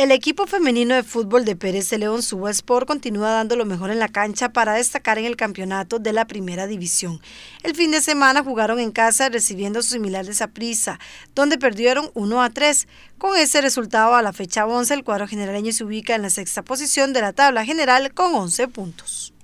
El equipo femenino de fútbol de Pérez León León Sport, continúa dando lo mejor en la cancha para destacar en el campeonato de la primera división. El fin de semana jugaron en casa recibiendo su similar de donde perdieron 1 a 3. Con ese resultado a la fecha 11, el cuadro generaleño se ubica en la sexta posición de la tabla general con 11 puntos.